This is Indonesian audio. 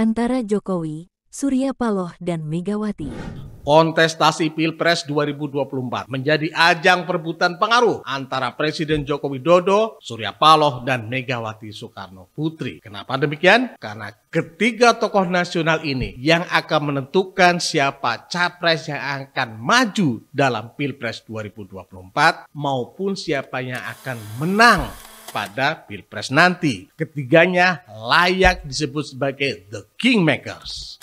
antara Jokowi, Surya Paloh, dan Megawati. Kontestasi Pilpres 2024 menjadi ajang perebutan pengaruh antara Presiden Joko Widodo, Surya Paloh, dan Megawati Soekarno Putri. Kenapa demikian? Karena ketiga tokoh nasional ini yang akan menentukan siapa capres yang akan maju dalam Pilpres 2024 maupun siapa yang akan menang pada Pilpres nanti. Ketiganya layak disebut sebagai the kingmakers.